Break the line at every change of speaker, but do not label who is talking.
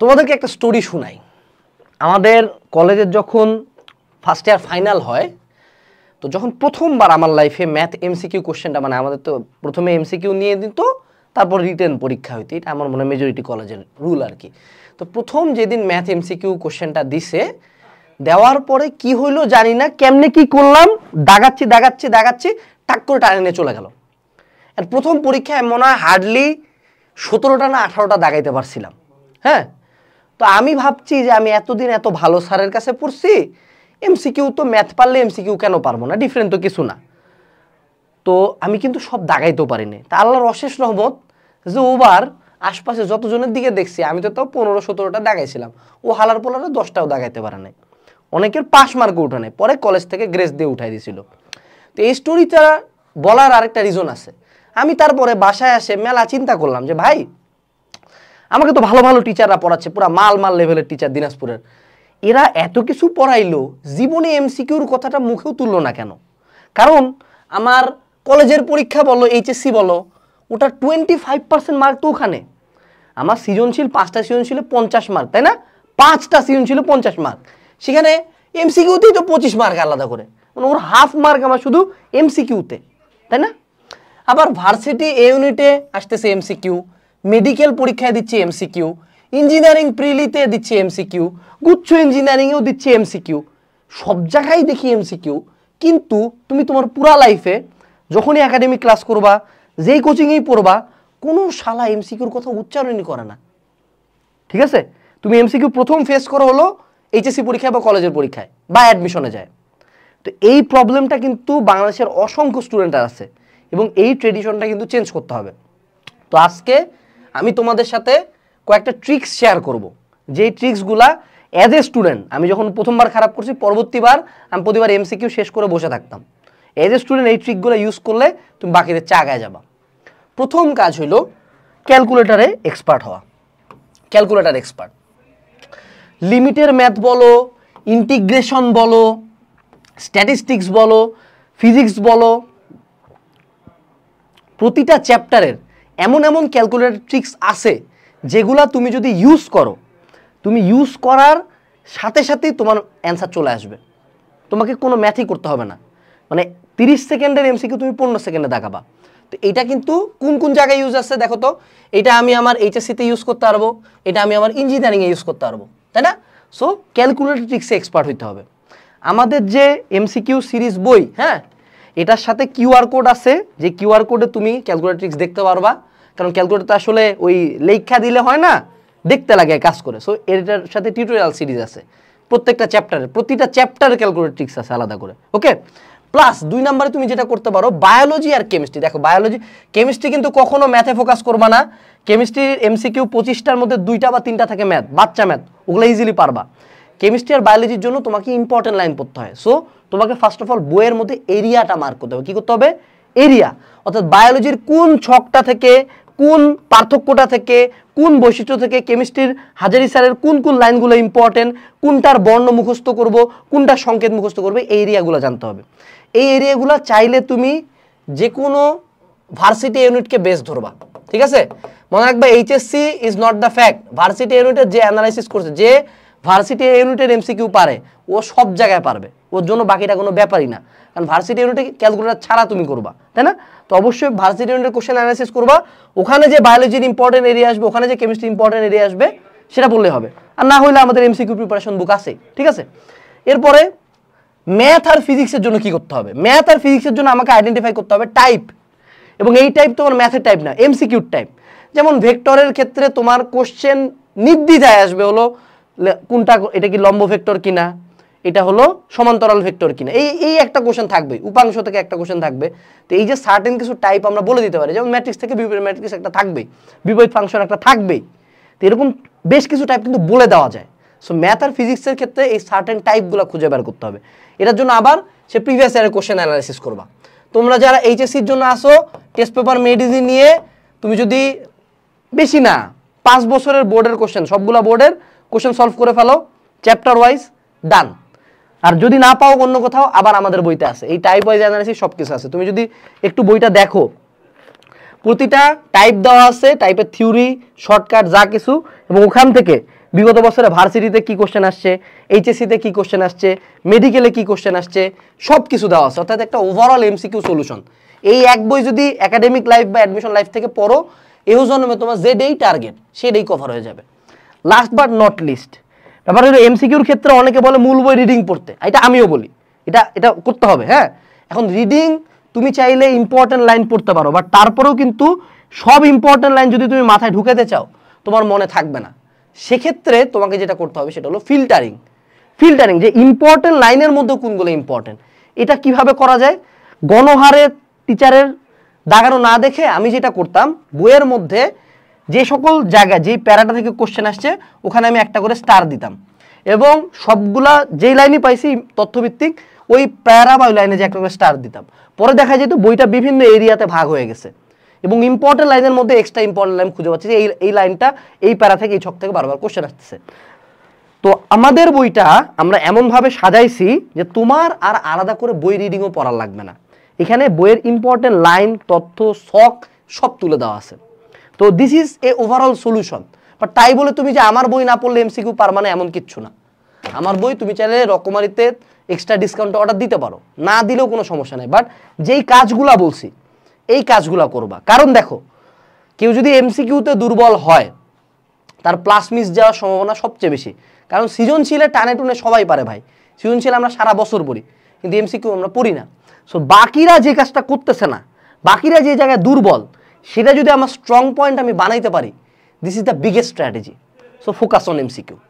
তোমাদেরকে একটা স্টোরি শোনাই আমাদের কলেজের যখন ফার্স্ট ইয়ার ফাইনাল হয় তো যখন প্রথমবার আমার লাইফে ম্যাথ এমসিকিউ কোশ্চেনটা মানে আমাদের তো প্রথমে এমসিকিউ নিয়ে দিত তারপর রিটেন পরীক্ষা হইতে এটা আমার মনে হয় মেজরিটি কলেজের রুল আর কি তো প্রথম যেদিন ম্যাথ এমসিকিউ কোশ্চেনটা দিছে দেওয়ার পরে কি হইলো জানি না কেমনে কি করলাম দাগাচ্ছি দাগাচ্ছি দাগাচ্ছি টাক করে টানে চলে গেল আর প্রথম পরীক্ষায় মনে হয় হার্ডলি সতেরোটা না আঠারোটা দাগাইতে পারছিলাম হ্যাঁ তো আমি ভাবছি যে আমি এতদিন এত ভালো স্যারের কাছে পড়ছি এমসিকিউ তো ম্যাথ পারলে এমসিকিউ কেন পারবো না ডিফারেন্ট তো কিছু না তো আমি কিন্তু সব দাগাইতেও পারিনি তা আল্লাহর অশেষ রহমত যে ওবার আশপাশে যতজনের দিকে দেখছি আমি তো তাও পনেরো সতেরোটা দাগাইছিলাম ও হালার পোলারে দশটাও দাগাইতে পারে নাই অনেকের পাশ মার্কে উঠে নাই পরে কলেজ থেকে গ্রেস দিয়ে উঠাই দিয়েছিল তো এই স্টোরিটা বলার আরেকটা রিজন আছে আমি তারপরে বাসায় আসে মেলা চিন্তা করলাম যে ভাই আমাকে তো ভালো ভালো টিচাররা পড়াচ্ছে পুরা মাল মাল লেভেলের টিচার দিনাজপুরের এরা এত কিছু পড়াইলো জীবনে এমসিকিউর কথাটা মুখেও তুললো না কেন কারণ আমার কলেজের পরীক্ষা বলো এইচএসসি বলো ওটা টোয়েন্টি ফাইভ পার্সেন্ট মার্ক তো ওখানে আমার সৃজনশীল পাঁচটা সৃজনশীল পঞ্চাশ মার্ক তাই না পাঁচটা সৃজনশীল পঞ্চাশ মার্ক সেখানে এমসিকিউতেই তো পঁচিশ মার্ক আলাদা করে মানে ওর হাফ মার্ক আমার শুধু এমসিকিউতে তাই না আবার ভার্সিটি এ ইউনিটে আসতেছে এমসিকিউ মেডিকেল পরীক্ষায় দিচ্ছে এমসিকিউ ইঞ্জিনিয়ারিং প্রিলিতে দিচ্ছে এমসিকিউ গুচ্ছ ইঞ্জিনিয়ারিংয়েও দিচ্ছে এমসিকিউ সব জায়গায় দেখি এমসিকিউ কিন্তু তুমি তোমার পুরা লাইফে যখনই একাডেমিক ক্লাস করবা যেই কোচিংয়েই পড়বা কোনো শালা এমসিকিউর কথা উচ্চারণই করে না ঠিক আছে তুমি এমসিকিউ প্রথম ফেস করো হলো এইচএসসি পরীক্ষায় বা কলেজের পরীক্ষায় বা অ্যাডমিশনে যায় তো এই প্রবলেমটা কিন্তু বাংলাদেশের অসংখ্য স্টুডেন্টরা আছে এবং এই ট্রেডিশনটা কিন্তু চেঞ্জ করতে হবে তো আজকে আমি তোমাদের সাথে কয়েকটা ট্রিক্স শেয়ার করব। যেই ট্রিক্সগুলা অ্যাজ এ স্টুডেন্ট আমি যখন প্রথমবার খারাপ করছি পরবর্তীবার আমি প্রতিবার এমসিকিউ শেষ করে বসে থাকতাম অ্যাজ এ স্টুডেন্ট এই ট্রিকগুলো ইউজ করলে তুমি বাকিদের চাগায় যাবা প্রথম কাজ হইল ক্যালকুলেটারে এক্সপার্ট হওয়া ক্যালকুলেটার এক্সপার্ট লিমিটের ম্যাথ বলো ইন্টিগ্রেশন বলো স্ট্যাটিস্টিক্স বলো ফিজিক্স বলো প্রতিটা চ্যাপ্টারের এমন এমন ক্যালকুলেটর ট্রিক্স আছে যেগুলা তুমি যদি ইউজ করো তুমি ইউজ করার সাথে সাথেই তোমার অ্যান্সার চলে আসবে তোমাকে কোনো ম্যাথই করতে হবে না মানে তিরিশ সেকেন্ডের এমসিকিউ তুমি পনেরো সেকেন্ডে দেখাবা তো এটা কিন্তু কোন কোন জায়গায় ইউজ আছে দেখো তো এটা আমি আমার এইচএসসিতে ইউজ করতে পারবো এটা আমি আমার ইঞ্জিনিয়ারিংয়ে ইউজ করতে পারবো তাই না সো ক্যালকুলেটর ট্রিক্সে এক্সপার্ট হইতে হবে আমাদের যে এমসিকিউ সিরিজ বই হ্যাঁ এটার সাথে কিউআর কোড আছে যে কিউআর কোডে তুমি ক্যালকুলেট্রিক্স দেখতে পারবা কারণ ক্যালকুলেটর তো আসলে ওই লেখা দিলে হয় না দেখতে লাগে কাজ করে সো এটার সাথে টিউটোরিয়াল সিরিজ আছে প্রত্যেকটা চ্যাপ্টারের প্রতিটা চ্যাপ্টারে ক্যালকুলেট্রিক্স আছে আলাদা করে ওকে প্লাস দুই নম্বরে তুমি যেটা করতে পারো বায়োলজি আর কেমিস্ট্রি দেখো বায়োলজি কেমিস্ট্রি কিন্তু কখনো ম্যাথে ফোকাস করবা না কেমিস্ট্রির এমসিকিউ পঁচিশটার মধ্যে দুইটা বা তিনটা থাকে ম্যাথ বাচ্চা ম্যাথ ওগুলো ইজিলি পারবা কেমিস্ট্রি আর বায়োলজির জন্য তোমাকে ইম্পর্টেন্ট লাইন পড়তে হয় সো তোমাকে ফার্স্ট অফ অল বইয়ের মধ্যে এরিয়াটা মার্ক করতে হবে কী করতে হবে এরিয়া অর্থাৎ বায়োলজির কোন ছকটা থেকে কোন পার্থক্যটা থেকে কোন বৈশিষ্ট্য থেকে কেমিস্ট্রির হাজারি স্যারের কোন কোন লাইনগুলো ইম্পর্টেন্ট কোনটার বর্ণ মুখস্থ করব কোনটা সংকেত মুখস্থ করবে এই এরিয়াগুলো জানতে হবে এই এরিয়াগুলো চাইলে তুমি যে কোনো ভার্সিটি ইউনিটকে বেস ধরবা ঠিক আছে মনে রাখবে HSC is not the fact varsity ইউনিটের যে অ্যানালাইসিস করছে যে ভার্সিটি ইউনিটের এমসিকিউ পারে ও সব জায়গায় পারবে ওর জন্য বাকিটা কোনো ব্যাপারই না কারণ ভার্সিটি ইউনিটে ক্যালকুলেটার ছাড়া তুমি করবা তাই না তো অবশ্যই ভার্সিটি ইউনিটের কোশ্চেন অ্যানালাইসিস করবা ওখানে যে বায়োলজির ইম্পর্টেন্ট এরিয়া আসবে ওখানে যে কেমিস্ট্রি ইম্পর্টেন্ট এরিয়া আসবে সেটা বললে হবে আর না হলে আমাদের এমসিকিউ প্রিপারেশন বুক আছে ঠিক আছে এরপরে ম্যাথ আর ফিজিক্সের জন্য কি করতে হবে ম্যাথ আর ফিজিক্সের জন্য আমাকে আইডেন্টিফাই করতে হবে টাইপ এবং এই টাইপ তোমার ম্যাথের টাইপ না এমসিকিউর টাইপ যেমন ভেক্টরের ক্ষেত্রে তোমার কোশ্চেন নির্দ্বিধায় আসবে হলো কোনটা এটা কি লম্ব ভেক্টর কিনা এটা হলো সমান্তরাল ভেক্টর কিনা এই এই একটা কোশ্চেন থাকবে উপাংশ থেকে একটা কোশ্চেন থাকবে তো এই যে সার্টেন কিছু টাইপ আমরা বলে দিতে পারি যেমন ম্যাট্রিক্স থেকে বিপরীত ম্যাট্রিক্স একটা থাকবেই বিপরীত ফাংশন একটা থাকবেই তো এরকম বেশ কিছু টাইপ কিন্তু বলে দেওয়া যায় সো ম্যাথ আর ফিজিক্সের ক্ষেত্রে এই সার্টেন টাইপগুলো খুঁজে বের করতে হবে এটার জন্য আবার সে প্রিভিয়াস ইয়ারের কোশ্চেন অ্যানালাইসিস করবা তোমরা যারা এইচএসসির জন্য আসো টেস্ট পেপার মেডিসিন নিয়ে তুমি যদি বেশি না পাঁচ বছরের বোর্ডের কোশ্চেন সবগুলো বোর্ডের কোশ্চেন সলভ করে ফেলো চ্যাপ্টার ওয়াইজ ডান আর যদি না পাও অন্য কোথাও আবার আমাদের বইতে আছে এই টাইপ ওয়াইজ অ্যানালিসিস সব কিছু আছে তুমি যদি একটু বইটা দেখো প্রতিটা টাইপ দেওয়া আছে টাইপের থিওরি শর্টকাট যা কিছু এবং ওখান থেকে বিগত বছরে ভার্সিটিতে কি কোশ্চেন আসছে এইচএসসিতে কি কোশ্চেন আসছে মেডিকেলে কি কোশ্চেন আসছে সব কিছু দেওয়া আছে অর্থাৎ একটা ওভারঅল এমসিকিউ সলিউশন এই এক বই যদি একাডেমিক লাইফ বা অ্যাডমিশন লাইফ থেকে পড়ো এও জন্মে তোমার যে ডেই টার্গেট সেটাই কভার হয়ে যাবে লাস্ট বাট নট লিস্ট ব্যাপার হলো এমসিকিউর ক্ষেত্রে অনেকে বলে মূল বই রিডিং পড়তে এটা আমিও বলি এটা এটা করতে হবে হ্যাঁ এখন রিডিং তুমি চাইলে ইম্পর্টেন্ট লাইন পড়তে পারো বাট তারপরেও কিন্তু সব ইম্পর্টেন্ট লাইন যদি তুমি মাথায় ঢুকেতে চাও তোমার মনে থাকবে না সেক্ষেত্রে তোমাকে যেটা করতে হবে সেটা হলো ফিল্টারিং ফিল্টারিং যে ইম্পর্টেন্ট লাইনের মধ্যে কোনগুলো ইম্পর্টেন্ট এটা কিভাবে করা যায় গণহারে টিচারের দাগানো না দেখে আমি যেটা করতাম বইয়ের মধ্যে যে সকল জায়গায় যেই প্যারাটা থেকে কোশ্চেন আসছে ওখানে আমি একটা করে স্টার দিতাম এবং সবগুলা যেই লাইনে পাইছি তথ্যভিত্তিক ওই প্যারা বা ওই লাইনে যে একটা করে স্টার দিতাম পরে দেখা যেত বইটা বিভিন্ন এরিয়াতে ভাগ হয়ে গেছে এবং ইম্পর্টেন্ট লাইনের মধ্যে এক্সট্রা ইম্পর্টেন্ট লাইন খুঁজে পাচ্ছি যে এই এই লাইনটা এই প্যারা থেকে এই ছক থেকে বারবার কোশ্চেন আসতেছে তো আমাদের বইটা আমরা এমনভাবে সাজাইছি যে তোমার আর আলাদা করে বই রিডিংও পড়া লাগবে না এখানে বইয়ের ইম্পর্টেন্ট লাইন তথ্য শখ সব তুলে দেওয়া আছে তো this is a overall solution but তাই বলে তুমি যে আমার বই না পড়লে এমসিকিউ পার মানে এমন কিচ্ছু না আমার বই তুমি চাইলে রকমারিতে এক্সট্রা ডিসকাউন্ট অর্ডার দিতে পারো না দিলেও কোনো সমস্যা নেই বাট যেই কাজগুলা বলছি এই কাজগুলা করবা কারণ দেখো কেউ যদি এমসিকিউতে দুর্বল হয় তার প্লাস মিস যাওয়ার সম্ভাবনা সবচেয়ে বেশি কারণ সৃজনশীলে টানে টুনে সবাই পারে ভাই সৃজনশীল আমরা সারা বছর পড়ি কিন্তু এমসিকিউ আমরা পড়ি না সো বাকিরা যে কাজটা করতেছে না বাকিরা যে জায়গায় দুর্বল সেটা যদি আমার স্ট্রং পয়েন্ট আমি বানাইতে পারি this is the biggest strategy so focus on MCQ